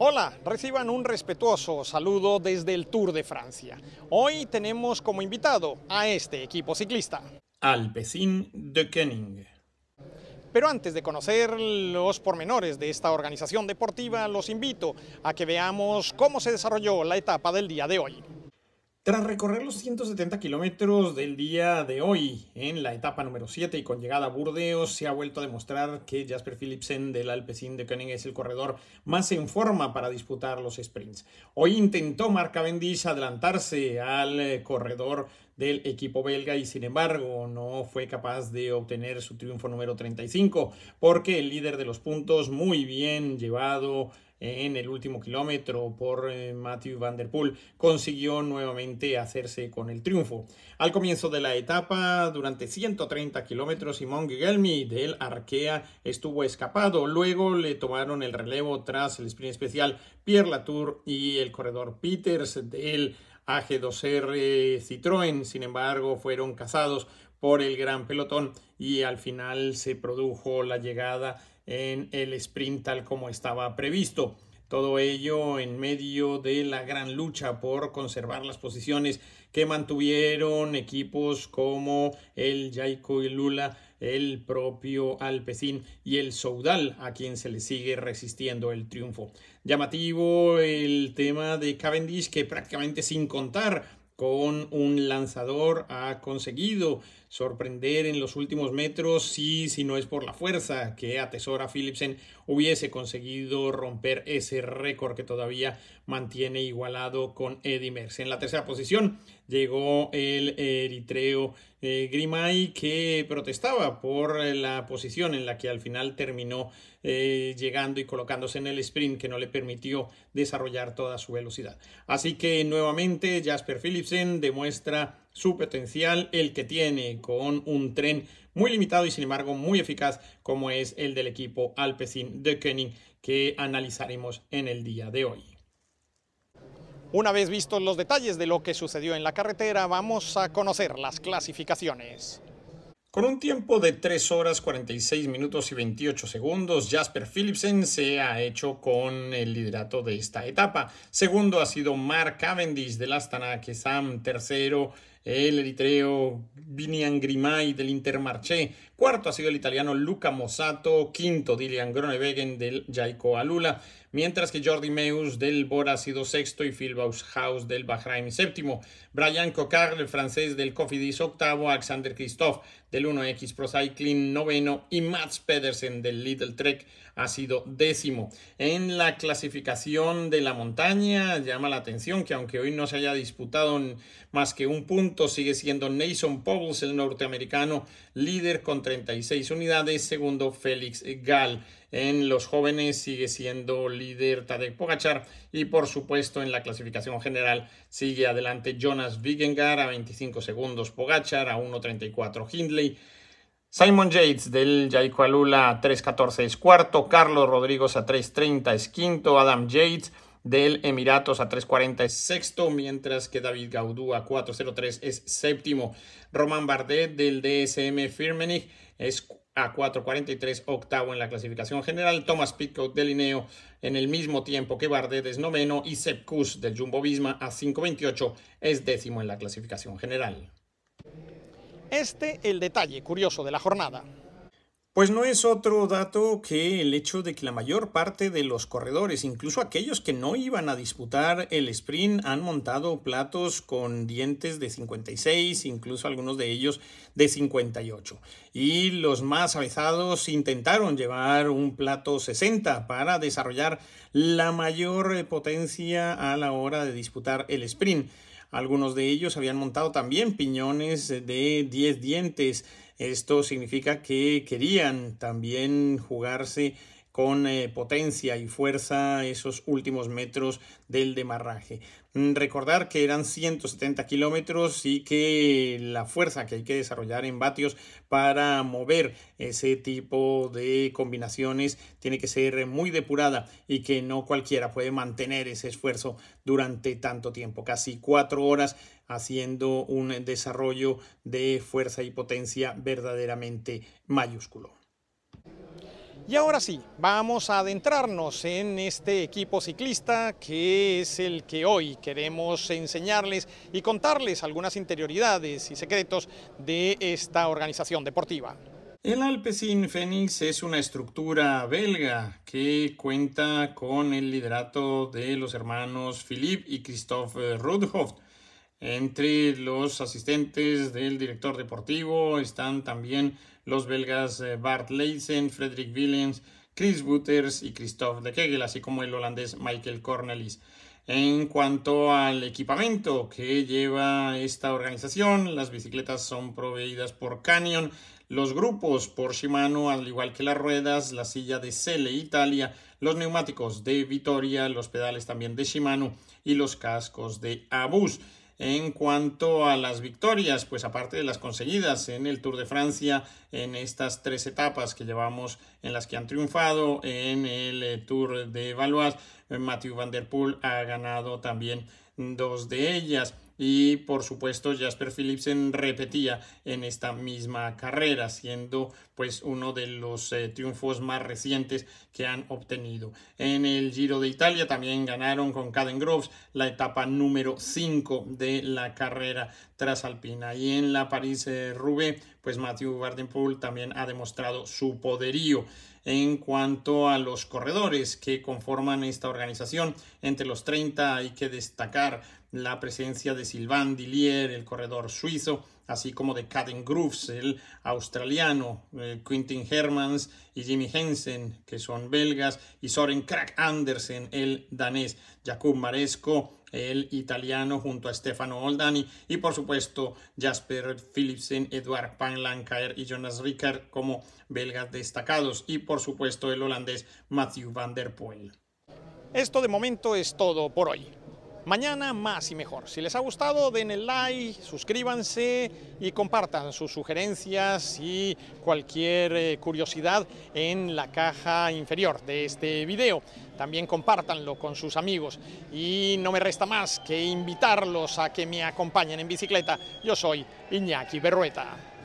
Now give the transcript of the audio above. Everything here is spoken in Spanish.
Hola, reciban un respetuoso saludo desde el Tour de Francia. Hoy tenemos como invitado a este equipo ciclista. Alpecin de Kenning. Pero antes de conocer los pormenores de esta organización deportiva, los invito a que veamos cómo se desarrolló la etapa del día de hoy. Tras recorrer los 170 kilómetros del día de hoy en la etapa número 7 y con llegada a Burdeos, se ha vuelto a demostrar que Jasper Philipsen del Alpecin de Koenig es el corredor más en forma para disputar los sprints. Hoy intentó Marca Cavendish adelantarse al eh, corredor del equipo belga y sin embargo no fue capaz de obtener su triunfo número 35 porque el líder de los puntos muy bien llevado en el último kilómetro por eh, Matthew Van Der Poel consiguió nuevamente hacerse con el triunfo. Al comienzo de la etapa, durante 130 kilómetros, Simón Guigelmi del Arkea estuvo escapado. Luego le tomaron el relevo tras el sprint especial Pierre Latour y el corredor Peters del AG2R Citroën, sin embargo, fueron cazados por el gran pelotón y al final se produjo la llegada en el sprint tal como estaba previsto. Todo ello en medio de la gran lucha por conservar las posiciones que mantuvieron equipos como el Jaico y Lula, el propio Alpecín y el Soudal, a quien se le sigue resistiendo el triunfo. Llamativo el tema de Cavendish, que prácticamente sin contar con un lanzador ha conseguido sorprender en los últimos metros si, si no es por la fuerza que atesora Philipsen, hubiese conseguido romper ese récord que todavía mantiene igualado con Edimers. En la tercera posición llegó el eritreo eh, Grimay que protestaba por la posición en la que al final terminó eh, llegando y colocándose en el sprint que no le permitió desarrollar toda su velocidad. Así que nuevamente Jasper Philipsen demuestra su potencial, el que tiene con un tren muy limitado y sin embargo muy eficaz como es el del equipo Alpecin de Koenig que analizaremos en el día de hoy. Una vez vistos los detalles de lo que sucedió en la carretera, vamos a conocer las clasificaciones. Con un tiempo de 3 horas 46 minutos y 28 segundos, Jasper Philipsen se ha hecho con el liderato de esta etapa. Segundo ha sido Mark Cavendish del Astana Sam Tercero, el eritreo Vinian Grimay del Intermarché. Cuarto ha sido el italiano Luca Mosato. Quinto, Dilian Gronewegen del Jaico Alula mientras que Jordi Meus del Bora ha sido sexto y Phil House del Bahrain séptimo. Brian Cocard, el francés del Cofidis octavo, Alexander Christophe del 1X Pro Cycling noveno y Mats Pedersen del Little Trek ha sido décimo. En la clasificación de la montaña llama la atención que aunque hoy no se haya disputado más que un punto, sigue siendo Nason Powles el norteamericano líder con 36 unidades, segundo Félix Gall. En los jóvenes sigue siendo líder Tadej Pogachar y por supuesto en la clasificación general sigue adelante Jonas Vingegaard a 25 segundos Pogachar, a 1.34 Hindley. Simon Yates del Alula a 3.14 es cuarto, Carlos Rodríguez a 3.30 es quinto, Adam Yates del Emiratos a 3.40 es sexto, mientras que David Gaudú a 4.03 es séptimo. Román Bardet del DSM Firmenich es a 4.43 octavo en la clasificación general. Thomas Pitcock del Lineo en el mismo tiempo que Bardet es noveno y Sepp Kuss del Jumbo Visma a 5.28 es décimo en la clasificación general. Este el detalle curioso de la jornada. Pues no es otro dato que el hecho de que la mayor parte de los corredores, incluso aquellos que no iban a disputar el sprint, han montado platos con dientes de 56, incluso algunos de ellos de 58. Y los más avezados intentaron llevar un plato 60 para desarrollar la mayor eh, potencia a la hora de disputar el sprint. Algunos de ellos habían montado también piñones de 10 dientes esto significa que querían también jugarse con eh, potencia y fuerza esos últimos metros del demarraje. Mm, recordar que eran 170 kilómetros y que la fuerza que hay que desarrollar en vatios para mover ese tipo de combinaciones tiene que ser muy depurada y que no cualquiera puede mantener ese esfuerzo durante tanto tiempo, casi cuatro horas haciendo un desarrollo de fuerza y potencia verdaderamente mayúsculo. Y ahora sí, vamos a adentrarnos en este equipo ciclista que es el que hoy queremos enseñarles y contarles algunas interioridades y secretos de esta organización deportiva. El Alpecin Fénix es una estructura belga que cuenta con el liderato de los hermanos Philippe y Christophe Rudhoff entre los asistentes del director deportivo están también los belgas eh, Bart Leysen, Frederick Willens, Chris Butters y Christophe de Kegel, así como el holandés Michael Cornelis. En cuanto al equipamiento que lleva esta organización, las bicicletas son proveídas por Canyon, los grupos por Shimano, al igual que las ruedas, la silla de Cele Italia, los neumáticos de Vitoria, los pedales también de Shimano y los cascos de Abus. En cuanto a las victorias, pues aparte de las conseguidas en el Tour de Francia, en estas tres etapas que llevamos en las que han triunfado, en el eh, Tour de Valois, eh, Mathieu Van Der Poel ha ganado también dos de ellas y por supuesto Jasper Philipsen repetía en esta misma carrera, siendo pues uno de los eh, triunfos más recientes que han obtenido. En el Giro de Italia también ganaron con Caden Groves la etapa número 5 de la carrera trasalpina y en la París-Roubaix eh, pues Matthew Vardenpool también ha demostrado su poderío en cuanto a los corredores que conforman esta organización. Entre los 30 hay que destacar la presencia de Sylvain Dillier, el corredor suizo, así como de Caden Groves, el australiano, eh, Quintin Hermans y Jimmy Hensen, que son belgas, y Soren Krak Andersen, el danés, Jakub Maresco, el italiano junto a Stefano Oldani y por supuesto Jasper Philipsen, Eduard van Lancaer y Jonas Rickard como belgas destacados y por supuesto el holandés Matthew van der Poel. Esto de momento es todo por hoy. Mañana más y mejor. Si les ha gustado, denle like, suscríbanse y compartan sus sugerencias y cualquier eh, curiosidad en la caja inferior de este video. También compártanlo con sus amigos y no me resta más que invitarlos a que me acompañen en bicicleta. Yo soy Iñaki Berrueta.